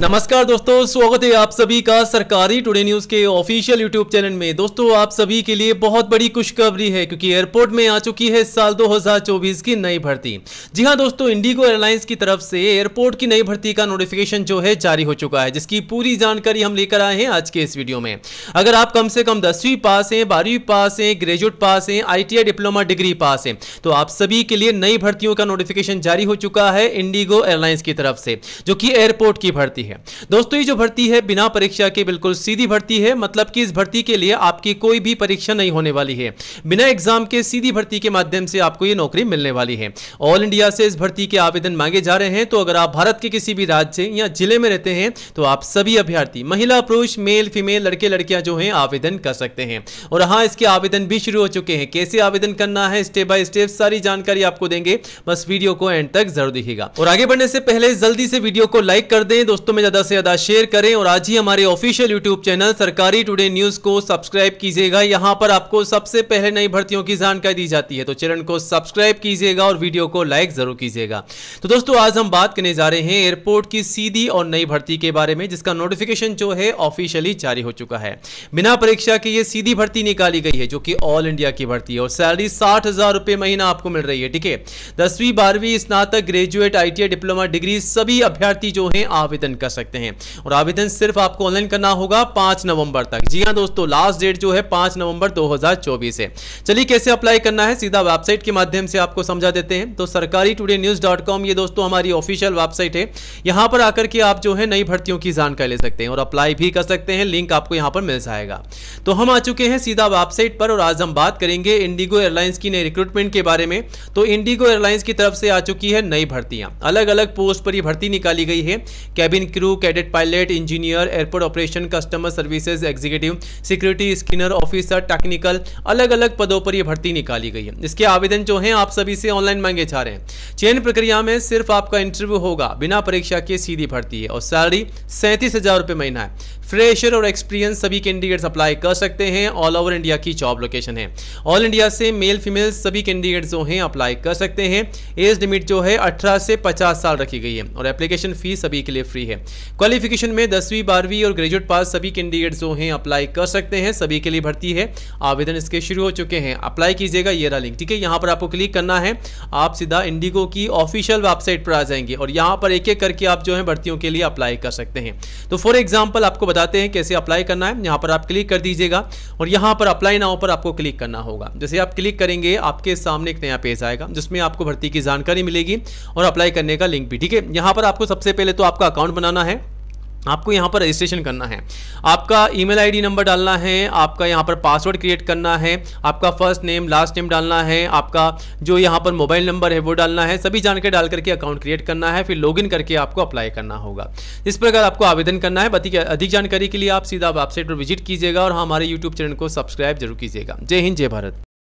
नमस्कार दोस्तों स्वागत है आप सभी का सरकारी टुडे न्यूज़ के ऑफिशियल यूट्यूब चैनल में दोस्तों आप सभी के लिए बहुत बड़ी खुशखबरी है क्योंकि एयरपोर्ट में आ चुकी है साल 2024 की नई भर्ती जी हां दोस्तों इंडिगो एयरलाइंस की तरफ से एयरपोर्ट की नई भर्ती का नोटिफिकेशन जो है जारी हो चुका है जिसकी पूरी जानकारी हम लेकर आए हैं आज के इस वीडियो में अगर आप कम से कम दसवीं पास हैं बारहवीं पास हैं ग्रेजुएट पास हैं आई डिप्लोमा डिग्री पास हैं तो आप सभी के लिए नई भर्तियों का नोटिफिकेशन जारी हो चुका है इंडिगो एयरलाइंस की तरफ से जो कि एयरपोर्ट की भर्ती है दोस्तों ये जो भर्ती है बिना परीक्षा के बिल्कुल सीधी भर्ती है मतलब कि इस भर्ती के लिए आपकी कोई भी परीक्षा नहीं होने वाली है बिना एग्जाम के सीधी भर्ती के माध्यम से आपको ये नौकरी मिलने वाली है ऑल इंडिया से इस भर्ती के आवेदन मांगे जा रहे हैं तो अगर आप भारत के किसी भी राज्य या जिले में रहते हैं तो आप सभी अभ्यर्थी महिला पुरुष मेल फीमेल लड़के लड़कियां जो हैं आवेदन कर सकते हैं और हाँ इसके आवेदन भी शुरू हो चुके हैं कैसे आवेदन करना है स्टेप बाय स्टेप सारी जानकारी आपको देंगे बस वीडियो को एंड तक जरूर दिखेगा और आगे बढ़ने से पहले जल्दी से वीडियो को लाइक कर दें दोस्तों में ज़्यादा से ज़्यादा शेयर करें और आज ही हमारे official YouTube channel Sarkari today news को सब्सक्राइब कीजिएगा यहाँ पर आपको सबसे पहले नई भर्तियों की जानकारी दी जाती है तो चैनल को सब्सक्राइब कीजिएगा और वीडियो को लाइक ज़रूर कीजिएगा तो दोस्तों आज हम बात करने जा रहे हैं एयरपोर्ट की सीधी और नई भर्ती के बारे में जिसका नोटिफिकेशन जो है ऑफिशियली जारी हो चुका है बिना परीक्षा के ये सीधी भर्ती निकाली गई है जो कि ऑल इंडिया की भर्ती है और सैलरी साठ महीना आपको मिल रही है ठीक है दसवीं बारहवीं स्नातक ग्रेजुएट आई डिप्लोमा डिग्री सभी अभ्यर्थी जो हैं आवेदन कर कर सकते हैं और आवेदन सिर्फ आपको ऑनलाइन करना होगा पांच नवंबर तक जी हाँ दोस्तों लास्ट डेट जो है पांच नवंबर 2024 है चलिए कैसे अप्लाई करना है सीधा वेबसाइट के माध्यम से आपको समझा देते हैं तो सरकारी टुडे न्यूज़ डॉट कॉम ये दोस्तों हमारी ऑफिशियल वेबसाइट है यहां पर आकर के आप जो है नई भर्तियों की जानकारी ले सकते हैं और अप्लाई भी कर सकते हैं लिंक आपको यहां पर मिल जाएगा तो हम आ चुके हैं सीधा वेबसाइट पर और आज हम बात करेंगे इंडिगो एयरलाइंस की नई रिक्रूटमेंट के बारे में तो इंडिगो एयरलाइंस की तरफ से आ चुकी है नई भर्तियां अलग अलग पोस्ट पर यह भर्ती निकाली गई है cabin crew cadet pilot engineer airport operation customer services executive security screener officer technical अलग अलग पदों पर यह भर्ती निकाली गई है इसके आवेदन जो है आप सभी से ऑनलाइन मांगे जा रहे हैं चयन प्रक्रिया में सिर्फ आपका इंटरव्यू होगा बिना परीक्षा के सीधी भर्ती है और सैलरी सैंतीस हजार रुपये महीना है फ्रेशर और एक्सपीरियंस सभी कैंडिडेट्स अप्लाई कर सकते हैं ऑल ओवर इंडिया की जॉब लोकेशन है ऑल इंडिया से मेल फीमेल सभी कैंडिडेट्स जो हैं अप्लाई कर सकते हैं एज लिमिट जो है 18 से 50 साल रखी गई है और एप्लीकेशन फीस सभी के लिए फ्री है क्वालिफिकेशन में दसवीं बारहवीं और ग्रेजुएट पास सभी कैंडिडेट जो हैं अप्लाई कर सकते हैं सभी के लिए भर्ती है आवेदन इसके शुरू हो चुके हैं अप्लाई कीजिएगा ये रहा लिंक ठीक है यहाँ पर आपको क्लिक करना है आप सीधा इंडिगो की ऑफिशियल वेबसाइट पर आ जाएंगे और यहाँ पर एक एक करके आप जो है भर्तियों के लिए अप्लाई कर सकते हैं तो फॉर एग्जाम्पल आपको बताते हैं कैसे अप्लाई करना है यहाँ पर आप क्लिक कर दीजिएगा और यहाँ पर अप्लाई नाव पर आपको क्लिक करना होगा जैसे आप क्लिक करेंगे आपके सामने एक नया पेज आएगा जिसमें आपको भर्ती की जानकारी मिलेगी और अप्लाई करने का लिंक भी ठीक है यहाँ पर आपको सबसे पहले तो आपका अकाउंट बना बनाना है आपको यहाँ पर रजिस्ट्रेशन करना है आपका ईमेल आईडी नंबर डालना है आपका यहाँ पर पासवर्ड क्रिएट करना है आपका फर्स्ट नेम लास्ट नेम डालना है आपका जो यहाँ पर मोबाइल नंबर है वो डालना है सभी जानकारी डाल करके अकाउंट क्रिएट करना है फिर लॉगिन करके आपको अप्लाई करना होगा इस प्रकार आपको आवेदन करना है अधिक जानकारी के लिए आप सीधा वेबसाइट पर विजिट कीजिएगा और हमारे यूट्यूब चैनल को सब्सक्राइब जरूर कीजिएगा जय हिंद जय भारत